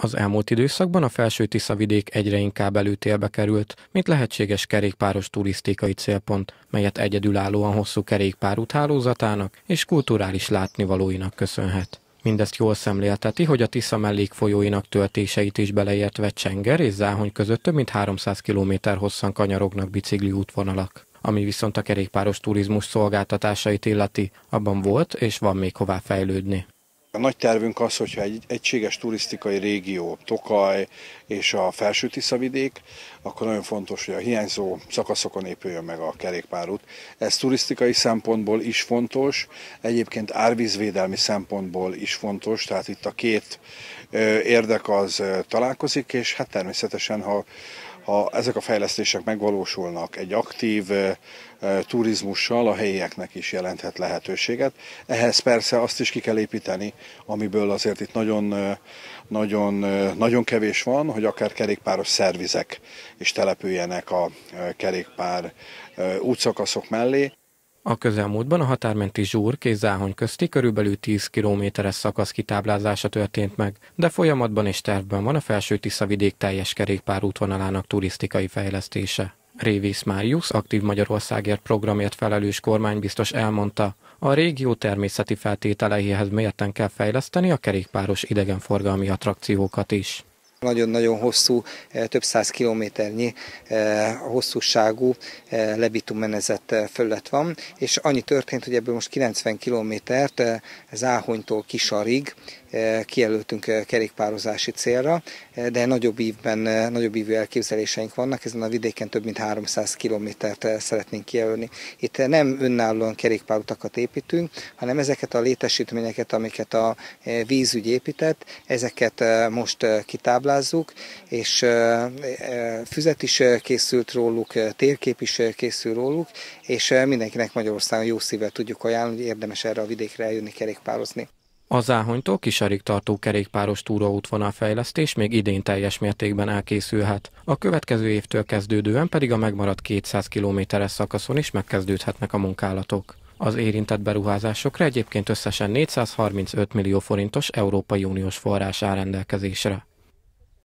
Az elmúlt időszakban a felső Tisza vidék egyre inkább előtérbe került, mint lehetséges kerékpáros turisztikai célpont, melyet egyedülállóan hosszú kerékpárút hálózatának és kulturális látnivalóinak köszönhet. Mindezt jól szemlélteti, hogy a Tisza mellék folyóinak töltéseit is beleértve Csenger és Záhony között több mint 300 km hosszan kanyarognak bicikli útvonalak. Ami viszont a kerékpáros turizmus szolgáltatásait illeti, abban volt és van még hová fejlődni. A nagy tervünk az, hogyha egy egységes turisztikai régió, Tokaj és a felső Tiszavidék, akkor nagyon fontos, hogy a hiányzó szakaszokon épüljön meg a kerékpárút. Ez turisztikai szempontból is fontos, egyébként árvízvédelmi szempontból is fontos, tehát itt a két érdek az találkozik, és hát természetesen, ha ha ezek a fejlesztések megvalósulnak, egy aktív E, turizmussal a helyieknek is jelenthet lehetőséget. Ehhez persze azt is ki kell építeni, amiből azért itt nagyon, e, nagyon, e, nagyon kevés van, hogy akár kerékpáros szervizek is települjenek a kerékpár útszakaszok mellé. A közelmúltban a határmenti Zsúr Kézzáhony közti körülbelül 10 kilométeres szakasz kitáblázása történt meg, de folyamatban és tervben van a felső Tisza vidék teljes kerékpár útvonalának turisztikai fejlesztése. Révész Máriusz, aktív Magyarországért programért felelős kormánybiztos elmondta, a régió természeti feltételeihez mérten kell fejleszteni a kerékpáros idegenforgalmi attrakciókat is. Nagyon-nagyon hosszú, eh, több száz kilométernyi eh, hosszúságú eh, lebitumenezett fölött van, és annyi történt, hogy ebből most 90 kilométert Záhonytól Kisarig Eh, kijelöltünk eh, kerékpározási célra, eh, de nagyobb ívben, nagyobb ívű elképzeléseink vannak, ezen a vidéken több mint 300 kilométert szeretnénk kijelölni. Itt nem önállóan kerékpárutakat építünk, hanem ezeket a létesítményeket, amiket a vízügy épített, ezeket most kitáblázzuk, és füzet is készült róluk, térkép is készül róluk, és mindenkinek Magyarországon jó szívvel tudjuk ajánlani, hogy érdemes erre a vidékre eljönni kerékpározni. Az Áhonytól kisarig tartó kerékpáros túraútvonal fejlesztés még idén teljes mértékben elkészülhet. A következő évtől kezdődően pedig a megmaradt 200 kilométeres szakaszon is megkezdődhetnek a munkálatok. Az érintett beruházásokra egyébként összesen 435 millió forintos Európai Uniós forrás áll rendelkezésre.